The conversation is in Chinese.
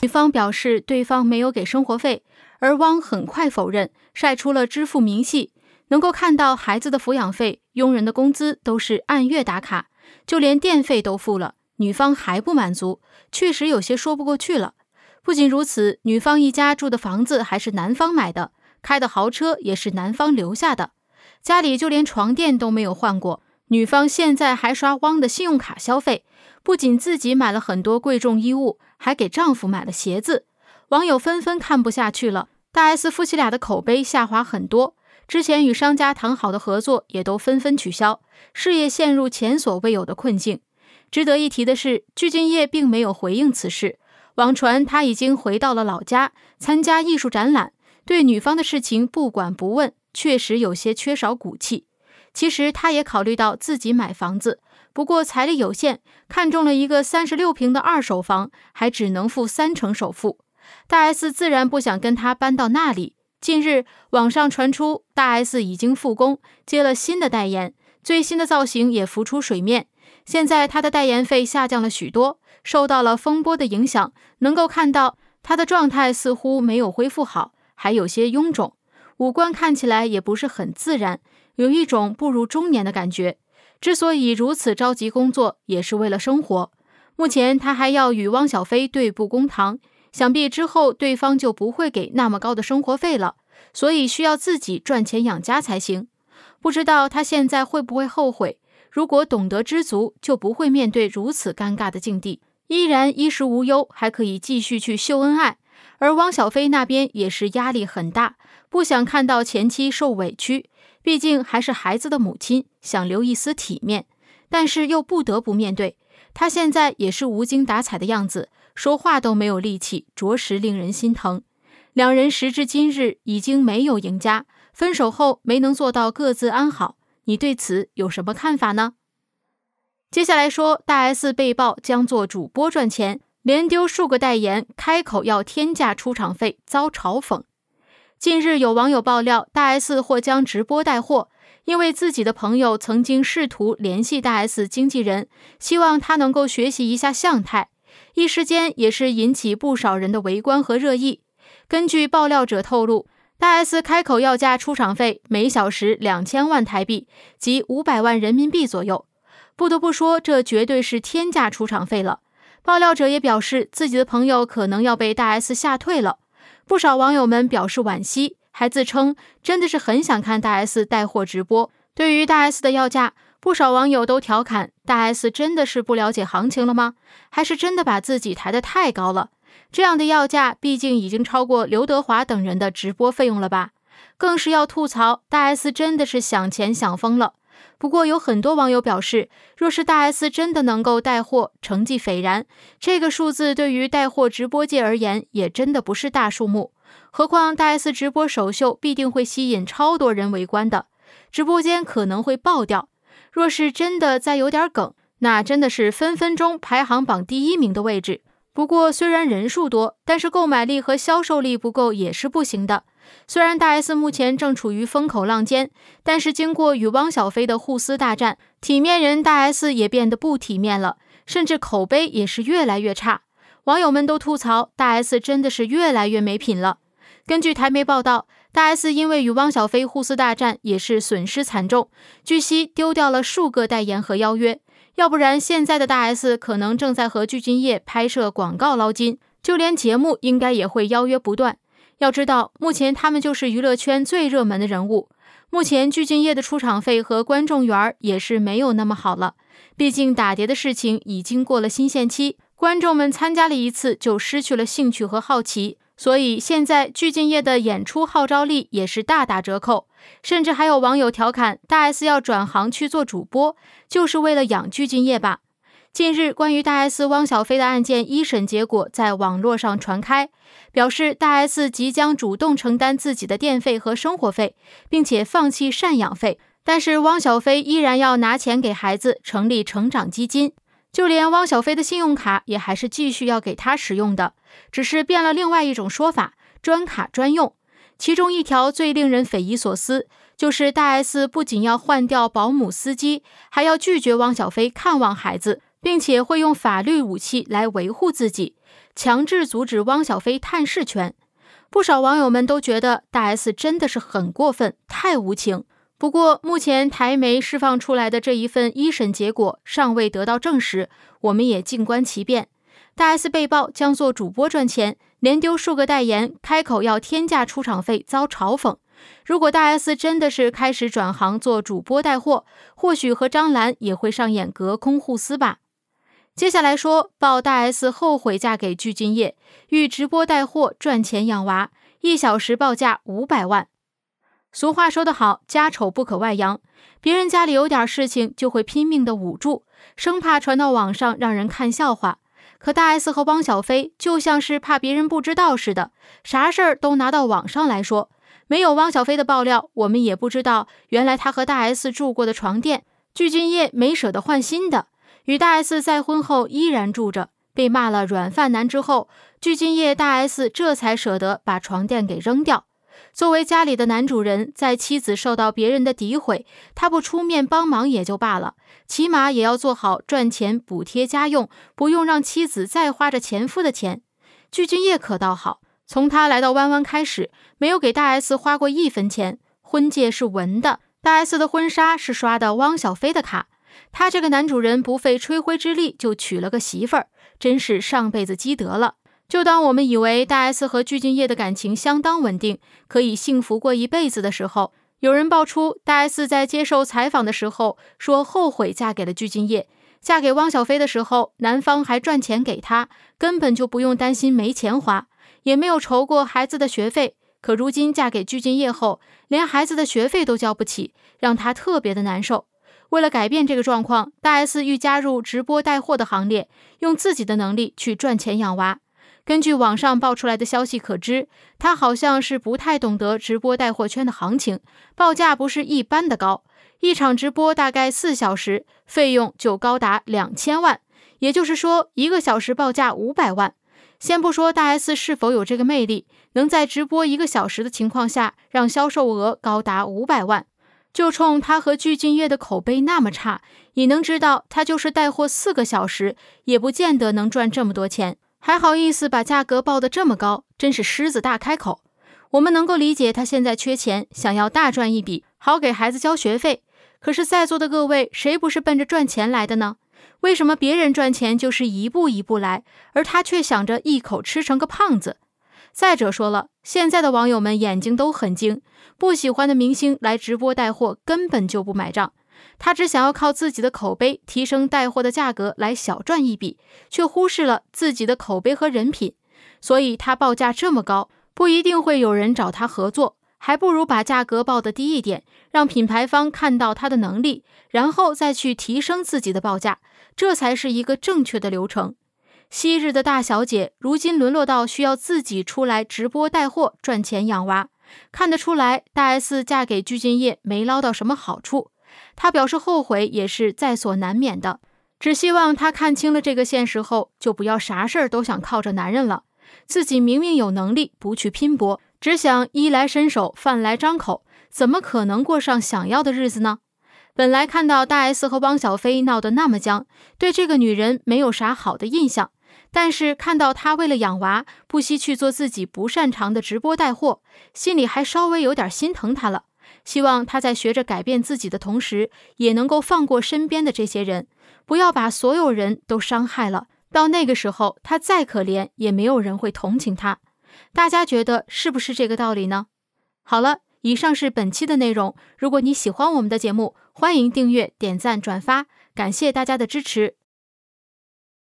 女方表示对方没有给生活费，而汪很快否认，晒出了支付明细，能够看到孩子的抚养费、佣人的工资都是按月打卡，就连电费都付了。女方还不满足，确实有些说不过去了。不仅如此，女方一家住的房子还是男方买的，开的豪车也是男方留下的，家里就连床垫都没有换过。女方现在还刷汪的信用卡消费，不仅自己买了很多贵重衣物，还给丈夫买了鞋子。网友纷纷看不下去了，大 S 夫妻俩的口碑下滑很多，之前与商家谈好的合作也都纷纷取消，事业陷入前所未有的困境。值得一提的是，鞠婧祎并没有回应此事，网传她已经回到了老家参加艺术展览，对女方的事情不管不问，确实有些缺少骨气。其实他也考虑到自己买房子，不过财力有限，看中了一个三十六平的二手房，还只能付三成首付。大 S 自然不想跟他搬到那里。近日网上传出大 S 已经复工，接了新的代言，最新的造型也浮出水面。现在他的代言费下降了许多，受到了风波的影响，能够看到他的状态似乎没有恢复好，还有些臃肿，五官看起来也不是很自然。有一种步入中年的感觉，之所以如此着急工作，也是为了生活。目前他还要与汪小菲对簿公堂，想必之后对方就不会给那么高的生活费了，所以需要自己赚钱养家才行。不知道他现在会不会后悔？如果懂得知足，就不会面对如此尴尬的境地，依然衣食无忧，还可以继续去秀恩爱。而汪小菲那边也是压力很大，不想看到前妻受委屈。毕竟还是孩子的母亲，想留一丝体面，但是又不得不面对。他现在也是无精打采的样子，说话都没有力气，着实令人心疼。两人时至今日已经没有赢家，分手后没能做到各自安好。你对此有什么看法呢？接下来说，大 S 被曝将做主播赚钱，连丢数个代言，开口要天价出场费，遭嘲讽。近日，有网友爆料，大 S 或将直播带货，因为自己的朋友曾经试图联系大 S 经纪人，希望他能够学习一下向太，一时间也是引起不少人的围观和热议。根据爆料者透露，大 S 开口要价出场费每小时两千万台币，即五百万人民币左右。不得不说，这绝对是天价出场费了。爆料者也表示，自己的朋友可能要被大 S 吓退了。不少网友们表示惋惜，还自称真的是很想看大 S 带货直播。对于大 S 的要价，不少网友都调侃：大 S 真的是不了解行情了吗？还是真的把自己抬得太高了？这样的要价，毕竟已经超过刘德华等人的直播费用了吧？更是要吐槽大 S 真的是想钱想疯了。不过，有很多网友表示，若是大 S 真的能够带货，成绩斐然，这个数字对于带货直播界而言，也真的不是大数目。何况大 S 直播首秀必定会吸引超多人围观的，直播间可能会爆掉。若是真的再有点梗，那真的是分分钟排行榜第一名的位置。不过，虽然人数多，但是购买力和销售力不够也是不行的。虽然大 S 目前正处于风口浪尖，但是经过与汪小菲的互撕大战，体面人大 S 也变得不体面了，甚至口碑也是越来越差。网友们都吐槽大 S 真的是越来越没品了。根据台媒报道，大 S 因为与汪小菲互撕大战，也是损失惨重，据悉丢掉了数个代言和邀约。要不然现在的大 S 可能正在和聚金叶拍摄广告捞金，就连节目应该也会邀约不断。要知道，目前他们就是娱乐圈最热门的人物。目前鞠婧祎的出场费和观众缘也是没有那么好了，毕竟打碟的事情已经过了新鲜期，观众们参加了一次就失去了兴趣和好奇，所以现在鞠婧祎的演出号召力也是大打折扣。甚至还有网友调侃：“大 S 要转行去做主播，就是为了养鞠婧祎吧。”近日，关于大 S 汪小菲的案件一审结果在网络上传开，表示大 S 即将主动承担自己的电费和生活费，并且放弃赡养费。但是汪小菲依然要拿钱给孩子成立成长基金，就连汪小菲的信用卡也还是继续要给他使用的，只是变了另外一种说法，专卡专用。其中一条最令人匪夷所思，就是大 S 不仅要换掉保姆司机，还要拒绝汪小菲看望孩子。并且会用法律武器来维护自己，强制阻止汪小菲探视权。不少网友们都觉得大 S 真的是很过分，太无情。不过目前台媒释放出来的这一份一审结果尚未得到证实，我们也静观其变。大 S 被曝将做主播赚钱，连丢数个代言，开口要天价出场费遭嘲讽。如果大 S 真的是开始转行做主播带货，或许和张兰也会上演隔空互撕吧。接下来说，爆大 S 后悔嫁给具俊晔，欲直播带货赚钱养娃，一小时报价五百万。俗话说得好，家丑不可外扬，别人家里有点事情就会拼命的捂住，生怕传到网上让人看笑话。可大 S 和汪小菲就像是怕别人不知道似的，啥事儿都拿到网上来说。没有汪小菲的爆料，我们也不知道原来他和大 S 住过的床垫，具俊晔没舍得换新的。与大 S 再婚后，依然住着，被骂了软饭男之后，具俊晔大 S 这才舍得把床垫给扔掉。作为家里的男主人，在妻子受到别人的诋毁，他不出面帮忙也就罢了，起码也要做好赚钱补贴家用，不用让妻子再花着前夫的钱。具俊晔可倒好，从他来到弯弯开始，没有给大 S 花过一分钱。婚戒是纹的，大 S 的婚纱是刷的汪小菲的卡。他这个男主人不费吹灰之力就娶了个媳妇儿，真是上辈子积德了。就当我们以为大 S 和鞠婧祎的感情相当稳定，可以幸福过一辈子的时候，有人爆出大 S 在接受采访的时候说后悔嫁给了鞠婧祎。嫁给汪小菲的时候，男方还赚钱给她，根本就不用担心没钱花，也没有愁过孩子的学费。可如今嫁给鞠婧祎后，连孩子的学费都交不起，让她特别的难受。为了改变这个状况，大 S 欲加入直播带货的行列，用自己的能力去赚钱养娃。根据网上爆出来的消息可知，她好像是不太懂得直播带货圈的行情，报价不是一般的高。一场直播大概四小时，费用就高达两千万，也就是说，一个小时报价五百万。先不说大 S 是否有这个魅力，能在直播一个小时的情况下让销售额高达五百万。就冲他和鞠婧祎的口碑那么差，你能知道他就是带货四个小时，也不见得能赚这么多钱，还好意思把价格报得这么高，真是狮子大开口。我们能够理解他现在缺钱，想要大赚一笔，好给孩子交学费。可是，在座的各位谁不是奔着赚钱来的呢？为什么别人赚钱就是一步一步来，而他却想着一口吃成个胖子？再者说了，现在的网友们眼睛都很精，不喜欢的明星来直播带货，根本就不买账。他只想要靠自己的口碑提升带货的价格来小赚一笔，却忽视了自己的口碑和人品。所以，他报价这么高，不一定会有人找他合作，还不如把价格报的低一点，让品牌方看到他的能力，然后再去提升自己的报价，这才是一个正确的流程。昔日的大小姐，如今沦落到需要自己出来直播带货赚钱养娃，看得出来大 S 嫁给鞠婧祎没捞到什么好处，她表示后悔也是在所难免的。只希望她看清了这个现实后，就不要啥事儿都想靠着男人了。自己明明有能力不去拼搏，只想衣来伸手饭来张口，怎么可能过上想要的日子呢？本来看到大 S 和汪小菲闹得那么僵，对这个女人没有啥好的印象。但是看到他为了养娃不惜去做自己不擅长的直播带货，心里还稍微有点心疼他了。希望他在学着改变自己的同时，也能够放过身边的这些人，不要把所有人都伤害了。到那个时候，他再可怜也没有人会同情他。大家觉得是不是这个道理呢？好了，以上是本期的内容。如果你喜欢我们的节目，欢迎订阅、点赞、转发，感谢大家的支持。